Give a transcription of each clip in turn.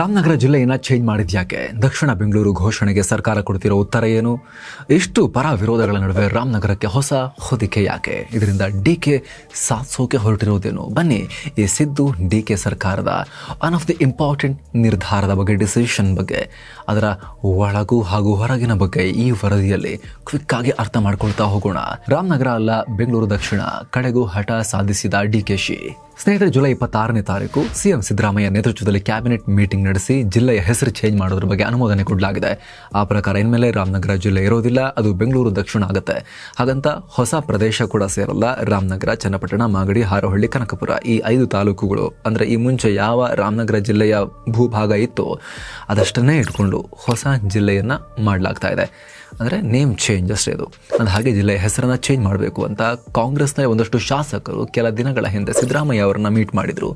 ರಾಮನಗರ ಜಿಲ್ಲೆಯನ್ನು ಚೇಂಜ್ ಮಾಡಿದ ಯಾಕೆ ದಕ್ಷಿಣ ಬೆಂಗಳೂರು ಘೋಷಣೆಗೆ ಸರ್ಕಾರ ಕೊಡ್ತಿರೋ ಉತ್ತರ ಏನು ಇಷ್ಟು ಪರ ವಿರೋಧಗಳ ನಡುವೆ ರಾಮನಗರಕ್ಕೆ ಹೊಸ ಹೊದಿಕೆ ಯಾಕೆ ಇದರಿಂದ ಡಿ ಕೆ ಸಾಧಿಸೋಕೆ ಹೊರಟಿರೋದೇನು ಬನ್ನಿ ಈ ಸಿದ್ದು ಡಿ ಕೆ ಸರ್ಕಾರದ ಒನ್ ಆಫ್ ದಿ ಇಂಪಾರ್ಟೆಂಟ್ ನಿರ್ಧಾರದ ಬಗ್ಗೆ ಡಿಸಿಷನ್ ಬಗ್ಗೆ ಅದರ ಒಳಗು ಹಾಗೂ ಹೊರಗಿನ ಬಗ್ಗೆ ಈ ವರದಿಯಲ್ಲಿ ಕ್ವಿಕ್ ಆಗಿ ಅರ್ಥ ಮಾಡ್ಕೊಳ್ತಾ ಹೋಗೋಣ ರಾಮನಗರ ಅಲ್ಲ ಬೆಂಗಳೂರು ದಕ್ಷಿಣ ಕಡೆಗೂ ಹಠ ಸಾಧಿಸಿದ ಡಿ ಕೆ ಶಿ ಸ್ನೇಹಿತರೆ ಜುಲೈ ಇಪ್ಪತ್ತಾರನೇ ತಾರೀಕು ಸಿಎಂ ಸಿದ್ದರಾಮಯ್ಯ ನೇತೃತ್ವದಲ್ಲಿ ಕ್ಯಾಬಿನೆಟ್ ಮೀಟಿಂಗ್ ನಡೆಸಿ ಜಿಲ್ಲೆಯ ಹೆಸರು ಚೇಂಜ್ ಮಾಡೋದ್ರ ಬಗ್ಗೆ ಅನುಮೋದನೆ ಕೊಡಲಾಗಿದೆ ಆ ಪ್ರಕಾರ ಇನ್ಮೇಲೆ ರಾಮನಗರ ಜಿಲ್ಲೆ ಇರೋದಿಲ್ಲ ಅದು ಬೆಂಗಳೂರು ದಕ್ಷಿಣ ಆಗುತ್ತೆ ಹಾಗಂತ ಹೊಸ ಪ್ರದೇಶ ಕೂಡ ಸೇರಲ್ಲ ರಾಮನಗರ ಚನ್ನಪಟ್ಟಣ ಮಾಗಡಿ ಹಾರೋಹಳ್ಳಿ ಕನಕಪುರ ಈ ಐದು ತಾಲೂಕುಗಳು ಅಂದರೆ ಈ ಮುಂಚೆ ಯಾವ ರಾಮನಗರ ಜಿಲ್ಲೆಯ ಭೂಭಾಗ ಇತ್ತು ಅದಷ್ಟನ್ನೇ ಇಟ್ಕೊಂಡು ಹೊಸ ಜಿಲ್ಲೆಯನ್ನು ಮಾಡಲಾಗ್ತಾ ಇದೆ ಅಂದರೆ ನೇಮ್ ಚೇಂಜ್ ಅಷ್ಟೇ ಅದು ಅಂದ್ರೆ ಹಾಗೆ ಜಿಲ್ಲೆಯ ಹೆಸರನ್ನು ಚೇಂಜ್ ಮಾಡಬೇಕು ಅಂತ ಕಾಂಗ್ರೆಸ್ನ ಒಂದಷ್ಟು ಶಾಸಕರು ಕೆಲ ದಿನಗಳ ಹಿಂದೆ ಸಿದ್ದರಾಮಯ್ಯ ಅವರನ್ನು ಮೀಟ್ ಮಾಡಿದರು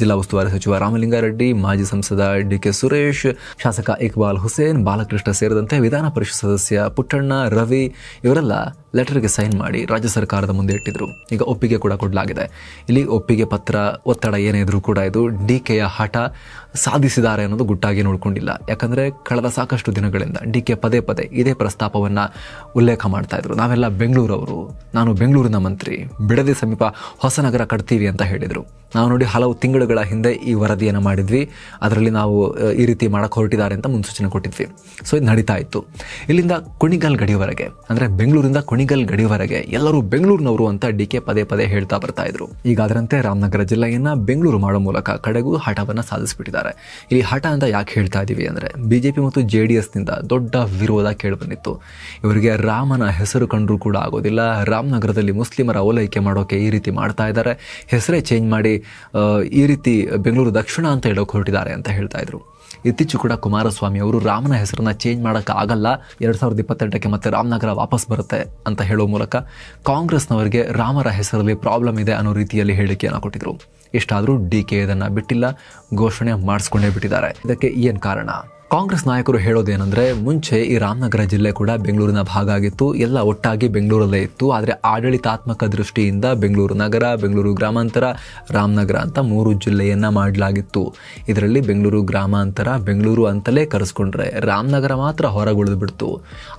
ಜಿಲ್ಲಾ ಉಸ್ತುವಾರಿ ಸಚಿವ ರಾಮಲಿಂಗಾರೆಡ್ಡಿ ಮಾಜಿ ಸಂಸದ ಡಿಕೆ ಸುರೇಶ್ ಶಾಸಕ ಇಕ್ಬಾಲ್ ಹುಸೇನ್ ಬಾಲಕೃಷ್ಣ ಸೇರಿದಂತೆ ವಿಧಾನ ಪರಿಷತ್ ಸದಸ್ಯ ಪುಟ್ಟಣ್ಣ ರವಿ ಇವರೆಲ್ಲ ಲೆಟರ್ಗೆ ಸೈನ್ ಮಾಡಿ ರಾಜ್ಯ ಸರ್ಕಾರದ ಮುಂದೆ ಇಟ್ಟಿದ್ರು ಈಗ ಒಪ್ಪಿಗೆ ಕೂಡ ಕೊಡಲಾಗಿದೆ ಇಲ್ಲಿ ಒಪ್ಪಿಗೆ ಪತ್ರ ಒತ್ತಡ ಏನೇ ಇದ್ರೂ ಕೂಡ ಇದು ಡಿ ಹಠ ಸಾಧಿಸಿದ್ದಾರೆ ಅನ್ನೋದು ಗುಟ್ಟಾಗಿ ನೋಡಿಕೊಂಡಿಲ್ಲ ಯಾಕಂದರೆ ಕಳೆದ ಸಾಕಷ್ಟು ದಿನಗಳಿಂದ ಡಿ ಕೆ ಪದೇ ಪದೇ ಇದೇ ಪ್ರಸ್ತಾಪವನ್ನ ಉಲ್ಲೇಖ ಮಾಡ್ತಾ ಇದ್ರು ನಾವೆಲ್ಲ ಬೆಂಗಳೂರವರು ನಾನು ಬೆಂಗಳೂರಿನ ಮಂತ್ರಿ ಬಿಡದಿ ಸಮೀಪ ಹೊಸನಗರ ಕಟ್ತೀವಿ ಅಂತ ಹೇಳಿದರು ನಾವು ನೋಡಿ ಹಲವು ತಿಂಗಳ ತಿಂಗಳುಗಳ ಹಿಂದೆ ಈ ವರದಿಯನ್ನು ಮಾಡಿದ್ವಿ ಅದರಲ್ಲಿ ನಾವು ಈ ರೀತಿ ಮಾಡಕ್ಕೆ ಹೊರಟಿದ್ದಾರೆ ಅಂತ ಮುನ್ಸೂಚನೆ ಕೊಟ್ಟಿದ್ವಿ ಸೊ ಇದು ನಡೀತಾ ಇತ್ತು ಇಲ್ಲಿಂದ ಕುಣಿಗಲ್ ಗಡಿವರೆಗೆ ಅಂದರೆ ಬೆಂಗಳೂರಿಂದ ಕುಣಿಗಲ್ ಗಡಿಯವರೆಗೆ ಎಲ್ಲರೂ ಬೆಂಗಳೂರಿನವರು ಅಂತ ಡಿ ಕೆ ಪದೇ ಪದೇ ಹೇಳ್ತಾ ಬರ್ತಾ ಇದ್ರು ಈಗ ಅದರಂತೆ ರಾಮನಗರ ಜಿಲ್ಲೆಯನ್ನು ಬೆಂಗಳೂರು ಮಾಡುವ ಮೂಲಕ ಕಡೆಗೂ ಹಠವನ್ನು ಸಾಧಿಸಿಬಿಟ್ಟಿದ್ದಾರೆ ಇಲ್ಲಿ ಹಠ ಅಂತ ಯಾಕೆ ಹೇಳ್ತಾ ಇದ್ದೀವಿ ಅಂದರೆ ಬಿ ಜೆ ಪಿ ಮತ್ತು ಜೆ ಡಿ ಎಸ್ನಿಂದ ದೊಡ್ಡ ವಿರೋಧ ಕೇಳಿಬಂದಿತ್ತು ಇವರಿಗೆ ರಾಮನ ಹೆಸರು ಕಂಡರೂ ಕೂಡ ಆಗೋದಿಲ್ಲ ರಾಮನಗರದಲ್ಲಿ ಮುಸ್ಲಿಮರ ಓಲೈಕೆ ಮಾಡೋಕೆ ಈ ರೀತಿ ಮಾಡ್ತಾ ಇದ್ದಾರೆ ಹೆಸರೇ ಚೇಂಜ್ ಮಾಡಿ ಈ ರೀತಿ ಬೆಂಗಳೂರು ದಕ್ಷಿಣ ಅಂತ ಹೇಳೋಕೆ ಹೊರಟಿದ್ದಾರೆ ಅಂತ ಹೇಳ್ತಾ ಇದ್ರು ಇತ್ತೀಚೆಗೆ ಕೂಡ ಕುಮಾರಸ್ವಾಮಿ ಅವರು ರಾಮನ ಹೆಸರನ್ನ ಚೇಂಜ್ ಮಾಡೋಕೆ ಆಗಲ್ಲ ಎರಡು ಸಾವಿರದ ಇಪ್ಪತ್ತೆಂಟಕ್ಕೆ ಮತ್ತೆ ರಾಮನಗರ ವಾಪಸ್ ಬರುತ್ತೆ ಅಂತ ಹೇಳೋ ಮೂಲಕ ಕಾಂಗ್ರೆಸ್ನವರಿಗೆ ರಾಮರ ಹೆಸರಲ್ಲಿ ಪ್ರಾಬ್ಲಮ್ ಇದೆ ಅನ್ನೋ ರೀತಿಯಲ್ಲಿ ಹೇಳಿಕೆಯನ್ನು ಕೊಟ್ಟಿದ್ರು ಇಷ್ಟಾದರೂ ಡಿ ಕೆ ಇದನ್ನು ಬಿಟ್ಟಿಲ್ಲ ಘೋಷಣೆ ಮಾಡಿಸ್ಕೊಂಡೇ ಬಿಟ್ಟಿದ್ದಾರೆ ಇದಕ್ಕೆ ಏನು ಕಾರಣ ಕಾಂಗ್ರೆಸ್ ನಾಯಕರು ಹೇಳೋದೇನೆಂದರೆ ಮುಂಚೆ ಈ ರಾಮನಗರ ಜಿಲ್ಲೆ ಕೂಡ ಬೆಂಗಳೂರಿನ ಭಾಗ ಆಗಿತ್ತು ಎಲ್ಲ ಒಟ್ಟಾಗಿ ಬೆಂಗಳೂರಲ್ಲೇ ಇತ್ತು ಆದರೆ ಆಡಳಿತಾತ್ಮಕ ದೃಷ್ಟಿಯಿಂದ ಬೆಂಗಳೂರು ನಗರ ಬೆಂಗಳೂರು ಗ್ರಾಮಾಂತರ ರಾಮನಗರ ಅಂತ ಮೂರು ಜಿಲ್ಲೆಯನ್ನು ಮಾಡಲಾಗಿತ್ತು ಇದರಲ್ಲಿ ಬೆಂಗಳೂರು ಗ್ರಾಮಾಂತರ ಬೆಂಗಳೂರು ಅಂತಲೇ ಕರೆಸ್ಕೊಂಡ್ರೆ ರಾಮನಗರ ಮಾತ್ರ ಬಿಡ್ತು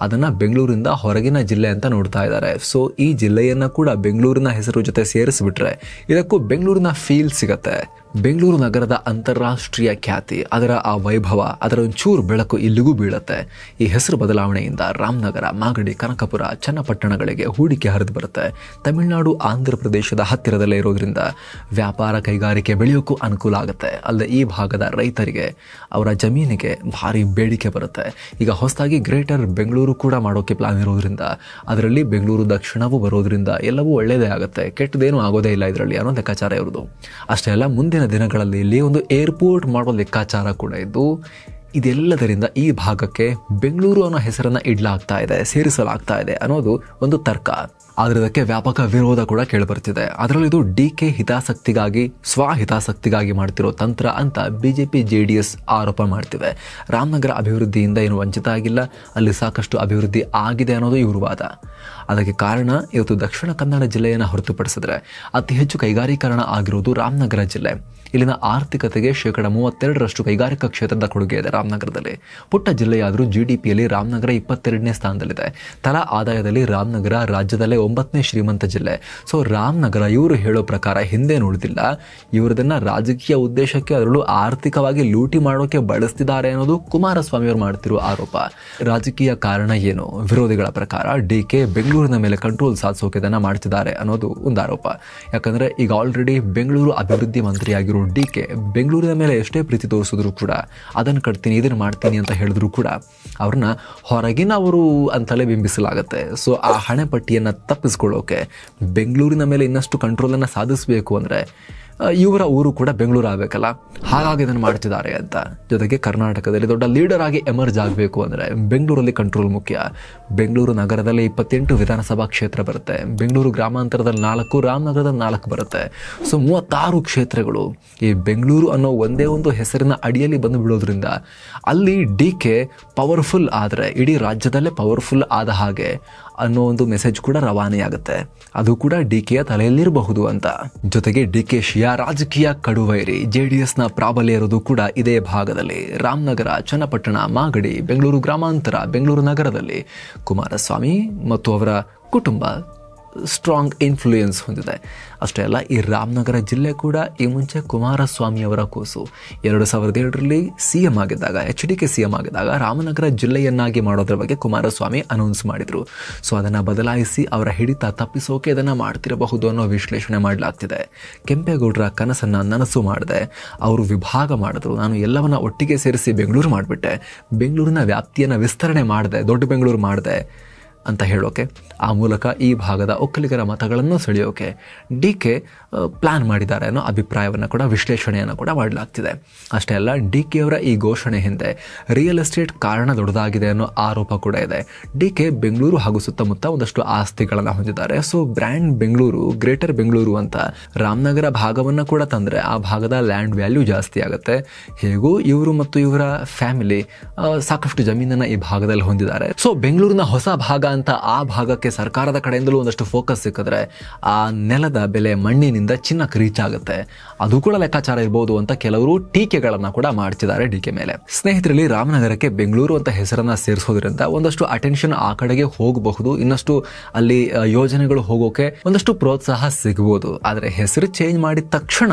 ಅದನ್ನು ಬೆಂಗಳೂರಿಂದ ಹೊರಗಿನ ಜಿಲ್ಲೆ ಅಂತ ನೋಡ್ತಾ ಇದ್ದಾರೆ ಸೊ ಈ ಜಿಲ್ಲೆಯನ್ನು ಕೂಡ ಬೆಂಗಳೂರಿನ ಹೆಸರು ಜೊತೆ ಸೇರಿಸ್ಬಿಟ್ರೆ ಇದಕ್ಕೂ ಬೆಂಗಳೂರಿನ ಫೀಲ್ ಸಿಗತ್ತೆ ಬೆಂಗಳೂರು ನಗರದ ಅಂತಾರಾಷ್ಟ್ರೀಯ ಖ್ಯಾತಿ ಅದರ ಆ ವೈಭವ ಅದರ ಒಂಚೂರು ಬೆಳಕು ಇಲ್ಲಿಗೂ ಬೀಳುತ್ತೆ ಈ ಹೆಸರು ಬದಲಾವಣೆಯಿಂದ ರಾಮನಗರ ಮಾಗಡಿ ಕನಕಪುರ ಚನ್ನಪಟ್ಟಣಗಳಿಗೆ ಹೂಡಿಕೆ ಹರಿದು ಬರುತ್ತೆ ತಮಿಳುನಾಡು ಆಂಧ್ರ ಪ್ರದೇಶದ ಹತ್ತಿರದಲ್ಲೇ ಇರೋದ್ರಿಂದ ವ್ಯಾಪಾರ ಕೈಗಾರಿಕೆ ಬೆಳೆಯೋಕ್ಕೂ ಅನುಕೂಲ ಆಗುತ್ತೆ ಅಲ್ಲದೆ ಈ ಭಾಗದ ರೈತರಿಗೆ ಅವರ ಜಮೀನಿಗೆ ಭಾರಿ ಬೇಡಿಕೆ ಬರುತ್ತೆ ಈಗ ಹೊಸದಾಗಿ ಗ್ರೇಟರ್ ಬೆಂಗಳೂರು ಕೂಡ ಮಾಡೋಕ್ಕೆ ಪ್ಲಾನ್ ಇರೋದ್ರಿಂದ ಅದರಲ್ಲಿ ಬೆಂಗಳೂರು ದಕ್ಷಿಣವೂ ಬರೋದ್ರಿಂದ ಎಲ್ಲವೂ ಒಳ್ಳೆಯದೇ ಆಗುತ್ತೆ ಕೆಟ್ಟದೇನೂ ಆಗೋದೇ ಇಲ್ಲ ಇದರಲ್ಲಿ ಅನ್ನೋ ಲೆಕ್ಕಾಚಾರ ಇರೋದು ಅಷ್ಟೇ ಅಲ್ಲ ಮುಂದಿನ ದಿನಗಳಲ್ಲಿ ಇಲ್ಲಿ ಒಂದು ಏರ್ಪೋರ್ಟ್ ಮಾಡುವ ಲೆಕ್ಕಾಚಾರ ಕೂಡ ಇದ್ದು ಇದೆಲ್ಲದರಿಂದ ಈ ಭಾಗಕ್ಕೆ ಬೆಂಗಳೂರು ಅನ್ನೋ ಹೆಸರನ್ನು ಇಡಲಾಗ್ತಾ ಇದೆ ಸೇರಿಸಲಾಗ್ತಾ ಇದೆ ಅನ್ನೋದು ಒಂದು ತರ್ಕ ಆದರೆ ಇದಕ್ಕೆ ವ್ಯಾಪಕ ವಿರೋಧ ಕೂಡ ಕೇಳಿಬರ್ತಿದೆ ಅದರಲ್ಲಿ ಇದು ಡಿ ಕೆ ಹಿತಾಸಕ್ತಿಗಾಗಿ ಸ್ವಹಿತಾಸಕ್ತಿಗಾಗಿ ಮಾಡ್ತಿರೋ ತಂತ್ರ ಅಂತ ಬಿಜೆಪಿ ಜೆ ಡಿ ಎಸ್ ಆರೋಪ ಮಾಡ್ತಿವೆ ರಾಮನಗರ ಅಭಿವೃದ್ಧಿಯಿಂದ ಏನು ವಂಚಿತ ಆಗಿಲ್ಲ ಅಲ್ಲಿ ಸಾಕಷ್ಟು ಅಭಿವೃದ್ಧಿ ಆಗಿದೆ ಅನ್ನೋದು ಇವರು ವಾದ ಅದಕ್ಕೆ ಕಾರಣ ಇವತ್ತು ದಕ್ಷಿಣ ಕನ್ನಡ ಜಿಲ್ಲೆಯನ್ನು ಹೊರತುಪಡಿಸಿದ್ರೆ ಅತಿ ಹೆಚ್ಚು ಕೈಗಾರೀಕರಣ ಆಗಿರುವುದು ರಾಮನಗರ ಜಿಲ್ಲೆ ಇಲ್ಲಿನ ಆರ್ಥಿಕತೆಗೆ ಶೇಕಡ ಮೂವತ್ತೆರಡರಷ್ಟು ಕೈಗಾರಿಕಾ ಕ್ಷೇತ್ರದ ಕೊಡುಗೆ ಇದೆ ರಾಮನಗರದಲ್ಲಿ ಪುಟ್ಟ ಜಿಲ್ಲೆಯಾದರೂ ಜಿ ಡಿ ಪಿಯಲ್ಲಿ ರಾಮನಗರ ಇಪ್ಪತ್ತೆರಡನೇ ಸ್ಥಾನದಲ್ಲಿದೆ ತಲಾ ಆದಾಯದಲ್ಲಿ ರಾಮನಗರ ರಾಜ್ಯದಲ್ಲೇ ಒಂಬತ್ತನೇ ಶ್ರೀಮಂತ ಜಿಲ್ಲೆ ಸೊ ರಾಮನಗರ ಇವರು ಹೇಳೋ ಪ್ರಕಾರ ಹಿಂದೆ ನೋಡಿದಿಲ್ಲ ಇವರದನ್ನ ರಾಜಕೀಯ ಉದ್ದೇಶಕ್ಕೆ ಅದರಲ್ಲೂ ಆರ್ಥಿಕವಾಗಿ ಲೂಟಿ ಮಾಡೋಕೆ ಬಳಸ್ತಿದ್ದಾರೆ ಅನ್ನೋದು ಕುಮಾರಸ್ವಾಮಿ ಅವರು ಮಾಡ್ತಿರೋ ಆರೋಪ ರಾಜಕೀಯ ಕಾರಣ ಏನು ವಿರೋಧಿಗಳ ಪ್ರಕಾರ ಡಿ ಕೆ ಬೆಂಗಳೂರಿನ ಮೇಲೆ ಕಂಟ್ರೋಲ್ ಸಾಧಿಸೋಕೆ ಇದನ್ನ ಮಾಡ್ತಿದ್ದಾರೆ ಅನ್ನೋದು ಒಂದು ಆರೋಪ ಯಾಕಂದ್ರೆ ಈಗ ಆಲ್ರೆಡಿ ಬೆಂಗಳೂರು ಅಭಿವೃದ್ಧಿ ಮಂತ್ರಿಯಾಗಿರೋ ಡಿ ಕೆ ಬೆಂಗಳೂರಿನ ಮೇಲೆ ಎಷ್ಟೇ ಪ್ರೀತಿ ತೋರಿಸಿದ್ರು ಕೂಡ ಅದನ್ನು ಕಟ್ತೀನಿ ಇದನ್ನು ಮಾಡ್ತೀನಿ ಅಂತ ಹೇಳಿದ್ರು ಕೂಡ ಅವ್ರನ್ನ ಹೊರಗಿನ ಅವರು ಅಂತಲೇ ಬಿಂಬಿಸಲಾಗುತ್ತೆ ಸೊ ಆ ಹಣೆ ಪಟ್ಟಿಯನ್ನು ತಪ್ಪಿಸ್ಕೊಳ್ಳೋಕೆ ಬೆಂಗಳೂರಿನ ಮೇಲೆ ಇನ್ನಷ್ಟು ಕಂಟ್ರೋಲನ್ನು ಸಾಧಿಸಬೇಕು ಅಂದರೆ ಇವರ ಊರು ಕೂಡ ಬೆಂಗಳೂರು ಆಗಬೇಕಲ್ಲ ಹಾಗಾಗಿ ಇದನ್ನು ಮಾಡ್ತಿದ್ದಾರೆ ಅಂತ ಜೊತೆಗೆ ಕರ್ನಾಟಕದಲ್ಲಿ ದೊಡ್ಡ ಲೀಡರ್ ಆಗಿ ಎಮರ್ಜ್ ಆಗಬೇಕು ಅಂದರೆ ಬೆಂಗಳೂರಲ್ಲಿ ಕಂಟ್ರೋಲ್ ಮುಖ್ಯ ಬೆಂಗಳೂರು ನಗರದಲ್ಲಿ ಇಪ್ಪತ್ತೆಂಟು ವಿಧಾನಸಭಾ ಕ್ಷೇತ್ರ ಬರುತ್ತೆ ಬೆಂಗಳೂರು ಗ್ರಾಮಾಂತರದಲ್ಲಿ ನಾಲ್ಕು ರಾಮನಗರದಲ್ಲಿ ನಾಲ್ಕು ಬರುತ್ತೆ ಸೊ ಮೂವತ್ತಾರು ಕ್ಷೇತ್ರಗಳು ಈ ಬೆಂಗಳೂರು ಅನ್ನೋ ಒಂದೇ ಒಂದು ಹೆಸರಿನ ಅಡಿಯಲ್ಲಿ ಬಂದು ಬಿಡೋದ್ರಿಂದ ಅಲ್ಲಿ ಡಿ ಕೆ ಪವರ್ಫುಲ್ ಆದರೆ ಇಡೀ ರಾಜ್ಯದಲ್ಲೇ ಪವರ್ಫುಲ್ ಆದ ಹಾಗೆ ಅನ್ನೋ ಒಂದು ಮೆಸೇಜ್ ಕೂಡ ರವಾನೆಯಾಗುತ್ತೆ ಅದು ಕೂಡ ಡಿ ಕೆಯ ತಲೆಯಲ್ಲಿರಬಹುದು ಅಂತ ಜೊತೆಗೆ ಡಿ ಕೆ ಶಿಯ ಯಾ ರಾಜಕೀಯ ಕಡುವೈರಿ ಜೆಡಿಎಸ್ನ ಪ್ರಾಬಲ್ಯ ಇರುವುದು ಕೂಡ ಇದೇ ಭಾಗದಲ್ಲಿ ರಾಮನಗರ ಚನ್ನಪಟ್ಟಣ ಮಾಗಡಿ ಬೆಂಗಳೂರು ಗ್ರಾಮಾಂತರ ಬೆಂಗಳೂರು ನಗರದಲ್ಲಿ ಕುಮಾರಸ್ವಾಮಿ ಮತ್ತು ಅವರ ಕುಟುಂಬ ಸ್ಟ್ರಾಂಗ್ ಇನ್ಫ್ಲೂಯೆನ್ಸ್ ಹೊಂದಿದೆ ಅಷ್ಟೇ ಅಲ್ಲ ಈ ರಾಮನಗರ ಜಿಲ್ಲೆ ಕೂಡ ಈ ಮುಂಚೆ ಕುಮಾರಸ್ವಾಮಿಯವರ ಕೂಸು ಎರಡು ಸಾವಿರದ ಏಳರಲ್ಲಿ ಸಿ ಎಂ ಆಗಿದ್ದಾಗ H D K C M ಆಗಿದ್ದಾಗ ರಾಮನಗರ ಜಿಲ್ಲೆಯನ್ನಾಗಿ ಮಾಡೋದ್ರ ಬಗ್ಗೆ ಕುಮಾರಸ್ವಾಮಿ ಅನೌನ್ಸ್ ಮಾಡಿದರು ಸೊ ಅದನ್ನು ಬದಲಾಯಿಸಿ ಅವರ ಹಿಡಿತ ತಪ್ಪಿಸೋಕೆ ಇದನ್ನು ಮಾಡ್ತಿರಬಹುದು ಅನ್ನೋ ವಿಶ್ಲೇಷಣೆ ಮಾಡಲಾಗ್ತಿದೆ ಕೆಂಪೇಗೌಡರ ಕನಸನ್ನು ನನಸು ಮಾಡಿದೆ ಅವರು ವಿಭಾಗ ಮಾಡಿದ್ರು ನಾನು ಎಲ್ಲವನ್ನ ಒಟ್ಟಿಗೆ ಸೇರಿಸಿ ಬೆಂಗಳೂರು ಮಾಡಿಬಿಟ್ಟೆ ಬೆಂಗಳೂರಿನ ವ್ಯಾಪ್ತಿಯನ್ನು ವಿಸ್ತರಣೆ ಮಾಡಿದೆ ದೊಡ್ಡ ಬೆಂಗಳೂರು ಮಾಡಿದೆ ಅಂತ ಹೇಳೋಕೆ ಆ ಮೂಲಕ ಈ ಭಾಗದ ಒಕ್ಕಲಿಗರ ಮತಗಳನ್ನು ಸೆಳೆಯೋಕೆ ಡಿ ಕೆ ಪ್ಲ್ಯಾನ್ ಮಾಡಿದ್ದಾರೆ ಅನ್ನೋ ಅಭಿಪ್ರಾಯವನ್ನು ಕೂಡ ವಿಶ್ಲೇಷಣೆಯನ್ನು ಕೂಡ ಮಾಡಲಾಗ್ತಿದೆ ಅಷ್ಟೇ ಅಲ್ಲ ಡಿ ಕೆ ಅವರ ಈ ಘೋಷಣೆ ಹಿಂದೆ ರಿಯಲ್ ಎಸ್ಟೇಟ್ ಕಾರಣ ದೊಡ್ಡದಾಗಿದೆ ಅನ್ನೋ ಆರೋಪ ಕೂಡ ಇದೆ ಡಿ ಕೆ ಬೆಂಗಳೂರು ಹಾಗೂ ಸುತ್ತಮುತ್ತ ಒಂದಷ್ಟು ಆಸ್ತಿಗಳನ್ನು ಹೊಂದಿದ್ದಾರೆ so brand Bengaluru greater Bengaluru ಅಂತ ರಾಮನಗರ ಭಾಗವನ್ನು ಕೂಡ ತಂದರೆ ಆ ಭಾಗದ ಲ್ಯಾಂಡ್ ವ್ಯಾಲ್ಯೂ ಜಾಸ್ತಿ ಆಗುತ್ತೆ ಹೇಗೂ ಇವರು ಮತ್ತು ಇವರ ಫ್ಯಾಮಿಲಿ ಸಾಕಷ್ಟು ಜಮೀನನ್ನು ಈ ಭಾಗದಲ್ಲಿ ಹೊಂದಿದ್ದಾರೆ ಸೊ ಬೆಂಗಳೂರಿನ ಹೊಸ ಭಾಗ ಅಂತ ಆ ಭಾಗಕ್ಕೆ ಸರ್ಕಾರದ ಕಡೆಯಿಂದಲೂ ಒಂದಷ್ಟು ಫೋಕಸ್ ಸಿಕ್ಕಿದ್ರೆ ಆ ನೆಲದ ಬೆಲೆ ಮಣ್ಣಿನಿಂದ ಚಿನ್ನಕ್ಕೆ ರೀಚ್ ಆಗುತ್ತೆ ಅದು ಕೂಡ ಲೆಕ್ಕಾಚಾರ ಇರಬಹುದು ಅಂತ ಕೆಲವರು ಟೀಕೆಗಳನ್ನು ಕೂಡ ಮಾಡ್ತಿದ್ದಾರೆ ಡಿ ಕೆ ಮೇಲೆ ಸ್ನೇಹಿತರಲ್ಲಿ ರಾಮನಗರಕ್ಕೆ ಬೆಂಗಳೂರು ಅಂತ ಹೆಸರನ್ನ ಸೇರಿಸೋದ್ರಿಂದ ಒಂದಷ್ಟು ಅಟೆನ್ಷನ್ ಆ ಕಡೆಗೆ ಹೋಗಬಹುದು ಇನ್ನಷ್ಟು ಅಲ್ಲಿ ಯೋಜನೆಗಳು ಹೋಗೋಕೆ ಒಂದಷ್ಟು ಪ್ರೋತ್ಸಾಹ ಸಿಗಬಹುದು ಆದರೆ ಹೆಸರು ಚೇಂಜ್ ಮಾಡಿದ ತಕ್ಷಣ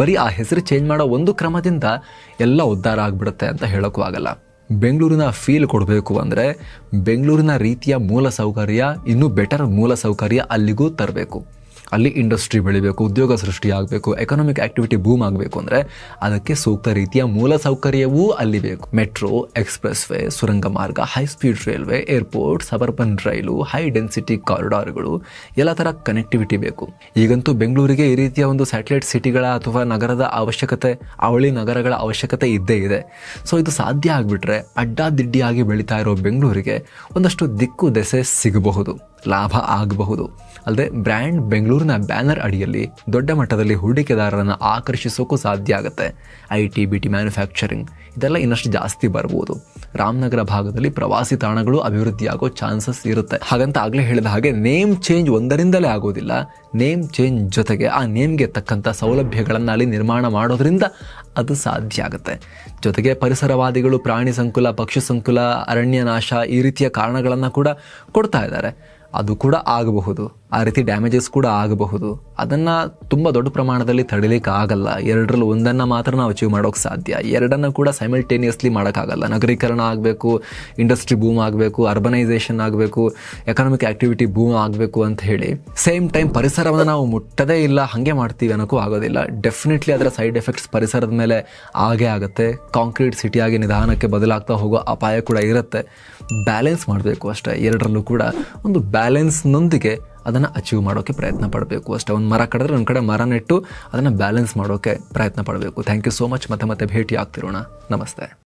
ಬರೀ ಆ ಹೆಸರು ಚೇಂಜ್ ಮಾಡೋ ಒಂದು ಕ್ರಮದಿಂದ ಎಲ್ಲ ಉದ್ಧಾರ ಆಗ್ಬಿಡುತ್ತೆ ಅಂತ ಹೇಳೋಕ್ಕೂ ಆಗಲ್ಲ ಬೆಂಗಳೂರಿನ ಫೀಲ್ ಕೊಡಬೇಕು ಅಂದರೆ ಬೆಂಗಳೂರಿನ ರೀತಿಯ ಮೂಲ ಸೌಕರ್ಯ ಇನ್ನೂ ಬೆಟರ್ ಮೂಲ ಸೌಕರ್ಯ ಅಲ್ಲಿಗೂ ತರಬೇಕು ಅಲ್ಲಿ ಇಂಡಸ್ಟ್ರಿ ಬೆಳಿಬೇಕು ಉದ್ಯೋಗ ಸೃಷ್ಟಿಯಾಗಬೇಕು ಎಕನಾಮಿಕ್ ಆಕ್ಟಿವಿಟಿ ಬೂಮ್ ಆಗಬೇಕು ಅಂದರೆ ಅದಕ್ಕೆ ಸೂಕ್ತ ರೀತಿಯ ಮೂಲ ಸೌಕರ್ಯವೂ ಅಲ್ಲಿ ಬೇಕು ಮೆಟ್ರೋ ಎಕ್ಸ್ಪ್ರೆಸ್ ವೇ ಸುರಂಗ ಮಾರ್ಗ high speed railway airport suburban rail high density ಕಾರಿಡಾರ್ಗಳು ಎಲ್ಲ ಥರ ಕನೆಕ್ಟಿವಿಟಿ ಬೇಕು ಈಗಂತೂ ಬೆಂಗಳೂರಿಗೆ ಈ ರೀತಿಯ ಒಂದು ಸ್ಯಾಟಲೈಟ್ ಸಿಟಿಗಳ ಅಥವಾ ನಗರದ ಅವಶ್ಯಕತೆ ಅವಳಿ ನಗರಗಳ ಅವಶ್ಯಕತೆ ಇದ್ದೇ ಇದೆ ಸೊ ಇದು ಸಾಧ್ಯ ಆಗಿಬಿಟ್ರೆ ಅಡ್ಡಾದಿಡ್ಡಿಯಾಗಿ ಬೆಳೀತಾ ಇರೋ ಬೆಂಗಳೂರಿಗೆ ಒಂದಷ್ಟು ದಿಕ್ಕು ದೆಸೆ ಸಿಗಬಹುದು ಲಾಭ ಆಗಬಹುದು ಅಲ್ಲದೆ ಬ್ರ್ಯಾಂಡ್ ಬೆಂಗಳೂರಿನ ಬ್ಯಾನರ್ ಅಡಿಯಲ್ಲಿ ದೊಡ್ಡ ಮಟ್ಟದಲ್ಲಿ ಹೂಡಿಕೆದಾರರನ್ನು ಆಕರ್ಷಿಸೋಕ್ಕೂ ಸಾಧ್ಯ ಆಗುತ್ತೆ I T B T manufacturing ಇದೆಲ್ಲ ಇನ್ನಷ್ಟು ಜಾಸ್ತಿ ಬರ್ಬೋದು ರಾಮನಗರ ಭಾಗದಲ್ಲಿ ಪ್ರವಾಸಿ ತಾಣಗಳು ಅಭಿವೃದ್ಧಿಯಾಗೋ ಚಾನ್ಸಸ್ ಇರುತ್ತೆ ಹಾಗಂತ ಆಗಲೇ ಹೇಳಿದ ಹಾಗೆ ನೇಮ್ ಚೇಂಜ್ ಒಂದರಿಂದಲೇ ಆಗೋದಿಲ್ಲ ನೇಮ್ ಚೇಂಜ್ ಜೊತೆಗೆ ಆ ನೇಮ್ಗೆ ತಕ್ಕಂಥ ಸೌಲಭ್ಯಗಳನ್ನು ಅಲ್ಲಿ ನಿರ್ಮಾಣ ಮಾಡೋದ್ರಿಂದ ಅದು ಸಾಧ್ಯ ಆಗುತ್ತೆ ಜೊತೆಗೆ ಪರಿಸರವಾದಿಗಳು ಪ್ರಾಣಿ ಸಂಕುಲ ಪಕ್ಷಿ ಸಂಕುಲ ಅರಣ್ಯ ನಾಶ ಈ ರೀತಿಯ ಕಾರಣಗಳನ್ನು ಕೂಡ ಕೊಡ್ತಾ ಇದ್ದಾರೆ ಅದು ಕೂಡ ಆಗಬಹುದು ಆ ರೀತಿ ಡ್ಯಾಮೇಜಸ್ ಕೂಡ ಆಗಬಹುದು ಅದನ್ನು ತುಂಬ ದೊಡ್ಡ ಪ್ರಮಾಣದಲ್ಲಿ ತಡಿಲಿಕ್ಕೆ ಆಗಲ್ಲ ಎರಡರಲ್ಲಿ ಒಂದನ್ನು ಮಾತ್ರ ನಾವು ಅಚೀವ್ ಮಾಡೋಕೆ ಸಾಧ್ಯ ಎರಡನ್ನು ಕೂಡ ಸೈಮಲ್ಟೇನಿಯಸ್ಲಿ ಮಾಡೋಕ್ಕಾಗಲ್ಲ ನಗರೀಕರಣ ಆಗಬೇಕು ಇಂಡಸ್ಟ್ರಿ ಬೂಮ್ ಆಗಬೇಕು ಅರ್ಬನೈಸೇಷನ್ ಆಗಬೇಕು ಎಕನಾಮಿಕ್ ಆಕ್ಟಿವಿಟಿ ಬೂಮ್ ಆಗಬೇಕು ಅಂತ ಹೇಳಿ ಸೇಮ್ ಟೈಮ್ ಪರಿಸರವನ್ನು ನಾವು ಮುಟ್ಟದೇ ಇಲ್ಲ ಹಾಗೆ ಮಾಡ್ತೀವಿ ಅನ್ನೋಕ್ಕೂ ಆಗೋದಿಲ್ಲ ಡೆಫಿನೆಟ್ಲಿ ಅದರ ಸೈಡ್ ಎಫೆಕ್ಟ್ಸ್ ಪರಿಸರದ ಮೇಲೆ ಆಗೇ ಆಗುತ್ತೆ ಕಾಂಕ್ರೀಟ್ ಸಿಟಿಯಾಗಿ ನಿಧಾನಕ್ಕೆ ಬದಲಾಗ್ತಾ ಹೋಗೋ ಅಪಾಯ ಕೂಡ ಇರುತ್ತೆ ಬ್ಯಾಲೆನ್ಸ್ ಮಾಡಬೇಕು ಅಷ್ಟೇ ಎರಡರಲ್ಲೂ ಕೂಡ ಒಂದು ಬ್ಯಾಲೆನ್ಸ್ನೊಂದಿಗೆ ಅದನ್ನು ಅಚೀವ್ ಮಾಡೋಕ್ಕೆ ಪ್ರಯತ್ನ ಪಡಬೇಕು ಅಷ್ಟೇ ಒಂದು ಮರ ಕಡಿದ್ರೆ ಒಂದು ಕಡೆ ಮರ ನೆಟ್ಟು ಅದನ್ನು ಬ್ಯಾಲೆನ್ಸ್ ಮಾಡೋಕ್ಕೆ ಪ್ರಯತ್ನ ಪಡಬೇಕು ಥ್ಯಾಂಕ್ ಯು ಸೋ ಮಚ್ ಮತ್ತೆ ಮತ್ತೆ ಭೇಟಿ ಆಗ್ತಿರೋಣ ನಮಸ್ತೆ